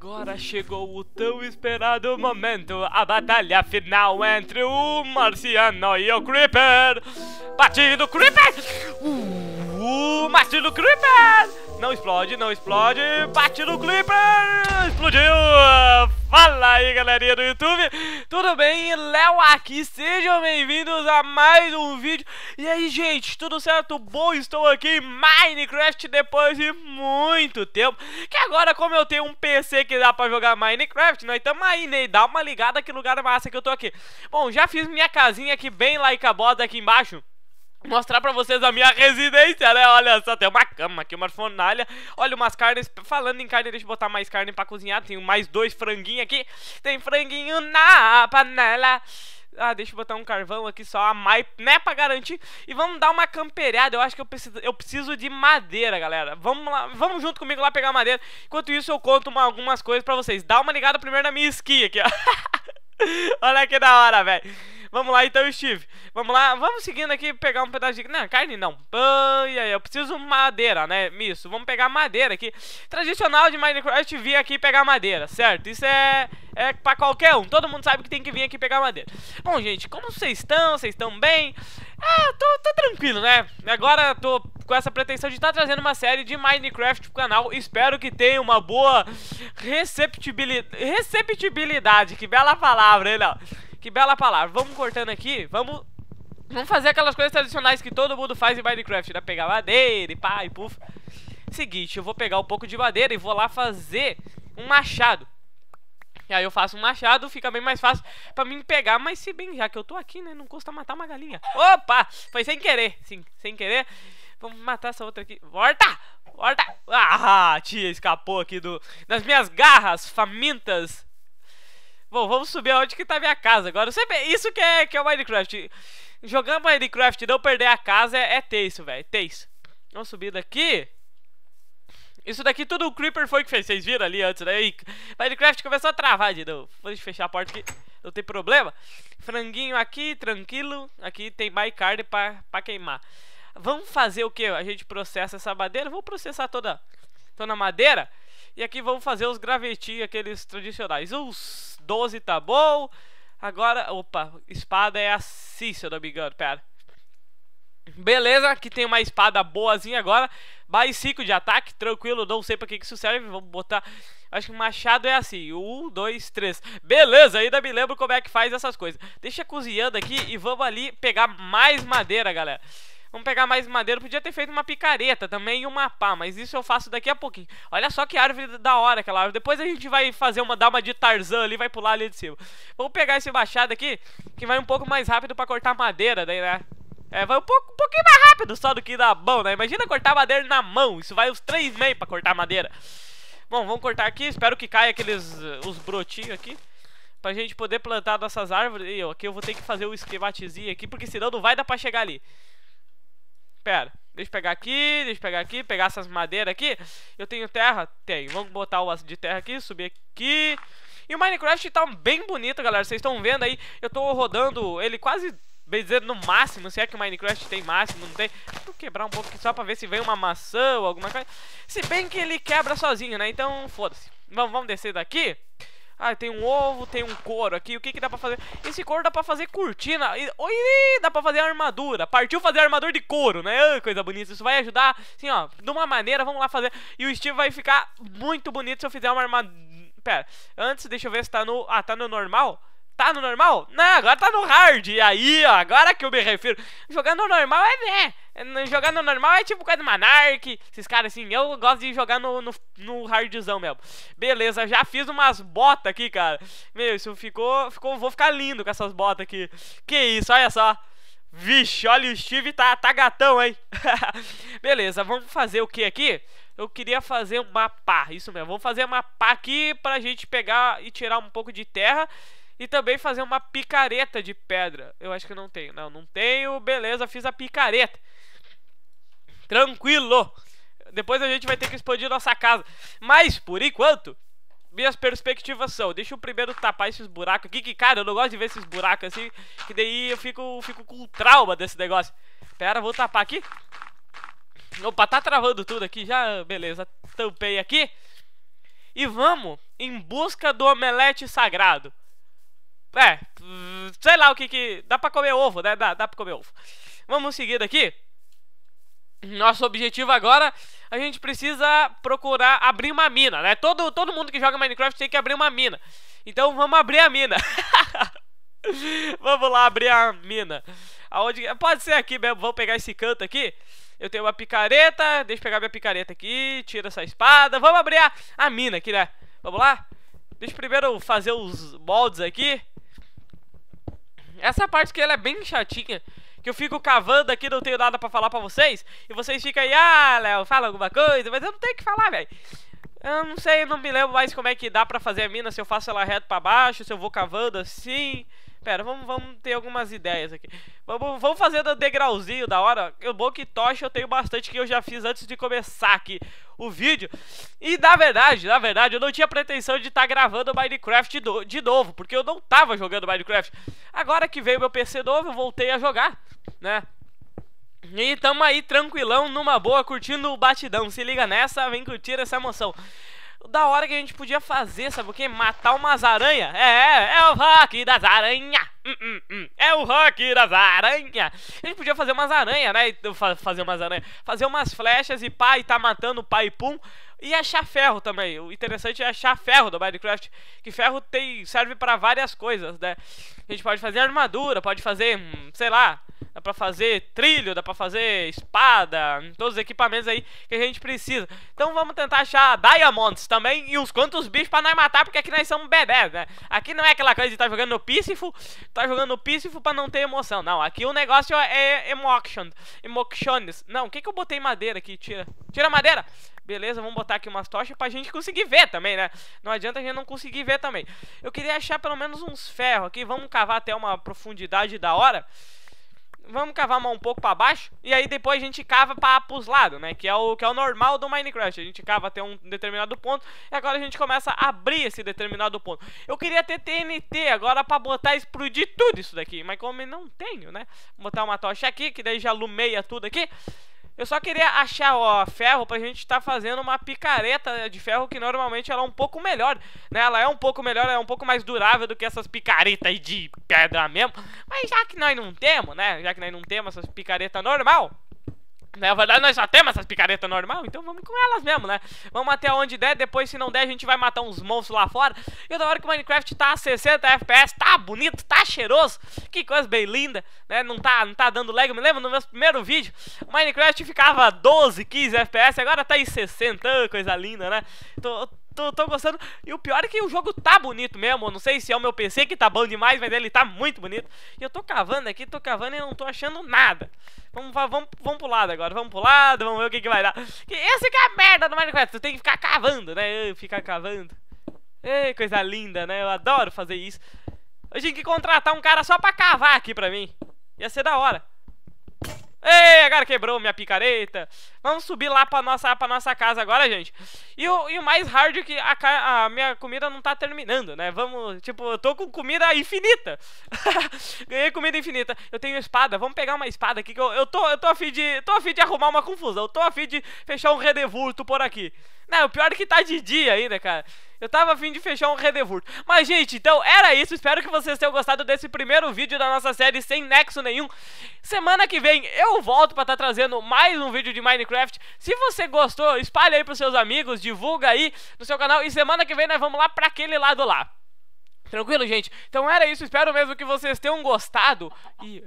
agora chegou o tão esperado momento, a batalha final entre o Marciano e o Creeper. Batido Creeper! o uh, uh Creeper! Não explode, não explode, no Creeper! Explodiu! Fala aí galerinha do YouTube, tudo bem? Léo aqui, sejam bem-vindos a mais um vídeo E aí gente, tudo certo? Bom, estou aqui em Minecraft depois de muito tempo Que agora como eu tenho um PC que dá pra jogar Minecraft, nós estamos aí, né? Dá uma ligada que lugar massa que eu tô aqui Bom, já fiz minha casinha aqui bem like a boda aqui embaixo mostrar pra vocês a minha residência, né? Olha só, tem uma cama aqui, uma fornalha. Olha umas carnes. Falando em carne, deixa eu botar mais carne pra cozinhar. Tenho mais dois franguinhos aqui. Tem franguinho na panela. Ah, deixa eu botar um carvão aqui só, a mais, né, pra garantir. E vamos dar uma camperada. Eu acho que eu preciso, eu preciso de madeira, galera. Vamos lá, vamos junto comigo lá pegar madeira. Enquanto isso, eu conto uma, algumas coisas pra vocês. Dá uma ligada primeiro na minha esqui aqui, ó. Olha que da hora, velho. Vamos lá então, Steve. Vamos lá, vamos seguindo aqui, pegar um pedaço de... Não, carne não. Pã, e aí, eu preciso madeira, né? Isso, vamos pegar madeira aqui. Tradicional de Minecraft vir aqui pegar madeira, certo? Isso é, é pra qualquer um. Todo mundo sabe que tem que vir aqui pegar madeira. Bom, gente, como vocês estão? Vocês estão bem? Ah, tô, tô tranquilo, né? Agora tô com essa pretensão de estar tá trazendo uma série de Minecraft pro canal. Espero que tenha uma boa receptibilidade. Receptibilidade, que bela palavra, hein, ó. Que bela palavra. Vamos cortando aqui, vamos... Vamos fazer aquelas coisas tradicionais que todo mundo faz em Minecraft, né? Pegar madeira e pá e puf. Seguinte, eu vou pegar um pouco de madeira e vou lá fazer um machado. E aí eu faço um machado, fica bem mais fácil pra mim pegar, mas se bem, já que eu tô aqui, né, não custa matar uma galinha. Opa! Foi sem querer, sim, sem querer. Vamos matar essa outra aqui. Volta! Volta! Ah, tia, escapou aqui do, das minhas garras famintas. Bom, vamos subir aonde que tá minha casa agora. Isso que é, que é o Minecraft. Jogar Minecraft e não perder a casa é, é ter isso, velho. Tenso. isso. Vamos subir daqui. Isso daqui tudo o Creeper foi que fez. Vocês viram ali antes, né? E Minecraft começou a travar de novo. Vou fechar a porta aqui. Não tem problema. Franguinho aqui, tranquilo. Aqui tem my card pra, pra queimar. Vamos fazer o que? A gente processa essa madeira. Vou processar toda, toda a madeira. E aqui vamos fazer os gravetinhos, aqueles tradicionais. Os 12 tá bom. Agora, opa, espada é assim, se eu não me engano, pera. Beleza, aqui tem uma espada boazinha agora. Mais 5 de ataque, tranquilo, não sei pra que, que isso serve. Vamos botar. Acho que machado é assim: 1, 2, 3. Beleza, ainda me lembro como é que faz essas coisas. Deixa cozinhando aqui e vamos ali pegar mais madeira, galera. Vamos pegar mais madeira. Podia ter feito uma picareta também e uma pá, mas isso eu faço daqui a pouquinho. Olha só que árvore da hora aquela árvore. Depois a gente vai fazer uma, dar uma de Tarzan ali, vai pular ali de cima. Vamos pegar esse machado aqui, que vai um pouco mais rápido pra cortar madeira, daí, né? É, vai um, pouco, um pouquinho mais rápido só do que na mão, né? Imagina cortar madeira na mão. Isso vai uns três meio pra cortar madeira. Bom, vamos cortar aqui. Espero que caia aqueles uh, os brotinhos aqui. Pra gente poder plantar nossas árvores. E eu, aqui eu vou ter que fazer o um esquematezinho aqui, porque senão não vai dar pra chegar ali. Pera. Deixa eu pegar aqui, deixa eu pegar aqui, pegar essas madeiras aqui. Eu tenho terra? Tenho. Vamos botar o de terra aqui, subir aqui. E o Minecraft tá bem bonito, galera. Vocês estão vendo aí, eu tô rodando ele quase, bem no máximo. Se é que o Minecraft tem máximo, não tem. Vou quebrar um pouco aqui só pra ver se vem uma maçã ou alguma coisa. Se bem que ele quebra sozinho, né? Então, foda-se. Vamos, vamos descer daqui. Ah, tem um ovo, tem um couro aqui. O que que dá pra fazer? Esse couro dá pra fazer cortina. E, oi, dá pra fazer armadura. Partiu fazer armador de couro, né? Ah, coisa bonita. Isso vai ajudar, assim, ó. De uma maneira, vamos lá fazer. E o Steve vai ficar muito bonito se eu fizer uma armadura. Pera, antes, deixa eu ver se tá no... Ah, tá no normal? Tá no normal? Não, agora tá no hard. E aí, ó, agora que eu me refiro. jogando no normal é, né? É, jogar no normal é tipo quase Monark, esses caras assim. Eu gosto de jogar no, no, no hardzão mesmo. Beleza, já fiz umas botas aqui, cara. Meu, isso ficou, ficou. Vou ficar lindo com essas botas aqui. Que isso, olha só. Vixe, olha o Steve tá, tá gatão, hein? Beleza, vamos fazer o que aqui? Eu queria fazer uma pá, isso mesmo. Vamos fazer uma pá aqui pra gente pegar e tirar um pouco de terra. E também fazer uma picareta de pedra. Eu acho que não tenho. Não, não tenho. Beleza, fiz a picareta. Tranquilo. Depois a gente vai ter que expandir nossa casa. Mas, por enquanto, minhas perspectivas são, deixa eu primeiro tapar esses buracos aqui, que cara, eu não gosto de ver esses buracos assim, que daí eu fico, fico com trauma desse negócio. Pera, vou tapar aqui. Opa, tá travando tudo aqui já, beleza, tampei aqui. E vamos em busca do omelete sagrado. É, sei lá o que que... Dá pra comer ovo, né? Dá, dá pra comer ovo. Vamos seguir daqui. Nosso objetivo agora, a gente precisa procurar abrir uma mina, né? Todo, todo mundo que joga Minecraft tem que abrir uma mina. Então vamos abrir a mina. vamos lá abrir a mina. Aonde... Pode ser aqui mesmo, vamos pegar esse canto aqui. Eu tenho uma picareta, deixa eu pegar minha picareta aqui, tira essa espada. Vamos abrir a, a mina aqui, né? Vamos lá? Deixa eu primeiro fazer os moldes aqui. Essa parte aqui ela é bem chatinha que eu fico cavando aqui, não tenho nada para falar para vocês, e vocês ficam aí, ah, Léo, fala alguma coisa, mas eu não tenho o que falar, velho. Eu não sei, não me lembro mais como é que dá pra fazer a mina, se eu faço ela reto pra baixo, se eu vou cavando assim. Pera, vamos, vamos ter algumas ideias aqui. Vamos, vamos fazer do degrauzinho da hora. Eu bom que tocha eu tenho bastante que eu já fiz antes de começar aqui o vídeo. E na verdade, na verdade, eu não tinha pretensão de estar tá gravando Minecraft de novo, porque eu não tava jogando Minecraft. Agora que veio meu PC novo, eu voltei a jogar, né? E tamo aí tranquilão, numa boa, curtindo o batidão. Se liga nessa, vem curtir essa emoção da hora que a gente podia fazer, sabe o que? Matar umas aranhas. É, é, é o rock das aranhas. Hum, hum, hum. É o rock das aranhas. A gente podia fazer umas aranhas, né? Então, fazer umas aranhas. Fazer umas flechas e pá, e tá matando pai e pum. E achar ferro também. O interessante é achar ferro do Minecraft. Que ferro tem, serve para várias coisas, né? A gente pode fazer armadura, pode fazer, sei lá, para fazer trilho, dá pra fazer espada, todos os equipamentos aí que a gente precisa. Então vamos tentar achar diamonds também e uns quantos bichos pra nós matar, porque aqui nós somos bebês, né? Aqui não é aquela coisa de tá jogando no Pícifo, tá jogando no Pícifo pra não ter emoção, não. Aqui o negócio é emotion, emotions. Não, o que que eu botei madeira aqui? Tira, tira madeira! Beleza, vamos botar aqui umas tochas pra gente conseguir ver também, né? Não adianta a gente não conseguir ver também. Eu queria achar pelo menos uns ferros aqui. Vamos cavar até uma profundidade da hora vamos cavar um pouco para baixo e aí depois a gente cava para os lados, né? Que é o que é o normal do Minecraft. A gente cava até um determinado ponto e agora a gente começa a abrir esse determinado ponto. Eu queria ter TNT agora para botar explodir tudo isso daqui, mas como eu não tenho, né? Vou botar uma tocha aqui que daí já alumeia tudo aqui. Eu só queria achar, ó, ferro pra gente estar tá fazendo uma picareta de ferro que normalmente ela é um pouco melhor, né? Ela é um pouco melhor, ela é um pouco mais durável do que essas picaretas aí de pedra mesmo. Mas já que nós não temos, né? Já que nós não temos essas picaretas normal, na né? verdade, nós só temos essas picaretas normal, então vamos com elas mesmo, né? Vamos até onde der, depois se não der, a gente vai matar uns monstros lá fora. E da hora que o Minecraft tá a 60 FPS, tá bonito, tá cheiroso, que coisa bem linda, né? Não tá, não tá dando lag, eu me lembro no meu primeiro vídeo, o Minecraft ficava 12, 15 FPS, agora tá em 60, coisa linda, né? Tô, tô, tô gostando. E o pior é que o jogo tá bonito mesmo. não sei se é o meu PC que tá bom demais, mas ele tá muito bonito. E eu tô cavando aqui, tô cavando e não tô achando nada. Vamos, vamos, vamos pro lado agora, vamos pro lado, vamos ver o que, que vai dar. Essa que é a merda do Minecraft, tu tem que ficar cavando, né? Ficar cavando. Ei, coisa linda, né? Eu adoro fazer isso. Eu tinha que contratar um cara só pra cavar aqui pra mim. Ia ser da hora. Ei, agora quebrou minha picareta. Vamos subir lá pra nossa, pra nossa casa agora, gente. E o, e o mais hard é que a, a, minha comida não tá terminando, né? Vamos, tipo, eu tô com comida infinita. Ganhei comida infinita. Eu tenho espada, vamos pegar uma espada aqui que eu, eu, tô, eu tô afim de. tô afim de arrumar uma confusão. Eu tô afim de fechar um redevulto por aqui. Não, o pior é que tá de dia ainda, cara. Eu tava afim de fechar um Redevurt. Mas, gente, então era isso. Espero que vocês tenham gostado desse primeiro vídeo da nossa série sem nexo nenhum. Semana que vem eu volto pra estar tá trazendo mais um vídeo de Minecraft. Se você gostou, espalhe aí pros seus amigos, divulga aí no seu canal. E semana que vem nós vamos lá pra aquele lado lá. Tranquilo, gente? Então era isso. Espero mesmo que vocês tenham gostado. E...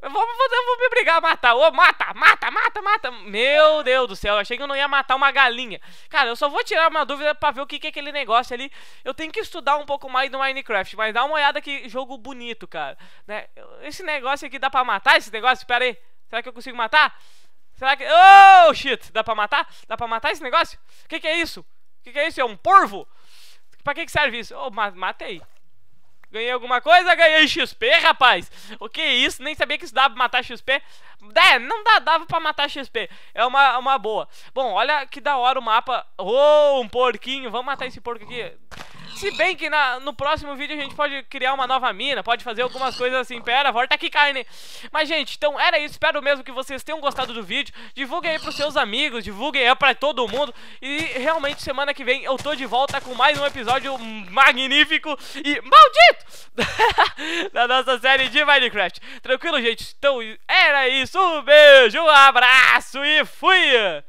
Eu vou, eu vou me brigar a matar. Ô, oh, mata, mata, mata, mata. Meu Deus do céu, eu achei que eu não ia matar uma galinha. Cara, eu só vou tirar uma dúvida pra ver o que, que é aquele negócio ali. Eu tenho que estudar um pouco mais do Minecraft, mas dá uma olhada que jogo bonito, cara. Né? Esse negócio aqui dá pra matar esse negócio? Pera aí. Será que eu consigo matar? Será que... Oh, shit. Dá pra matar? Dá pra matar esse negócio? O que, que é isso? O que, que é isso? É um porvo? Pra que, que serve isso? Oh, matei. Ganhei alguma coisa? Ganhei XP, rapaz! O que é isso? Nem sabia que isso dava pra matar XP. É, não dá, dava pra matar XP. É uma, uma boa. Bom, olha que da hora o mapa. oh, um porquinho. Vamos matar esse porco aqui. Se bem que na, no próximo vídeo a gente pode criar uma nova mina, pode fazer algumas coisas assim. Pera, volta aqui, carne. Mas, gente, então era isso. Espero mesmo que vocês tenham gostado do vídeo. Divulguem aí pros seus amigos, divulguem aí pra todo mundo. E realmente, semana que vem eu tô de volta com mais um episódio magnífico e maldito da nossa série de Minecraft. Tranquilo, gente? Então, era isso. Um beijo, um abraço e fui!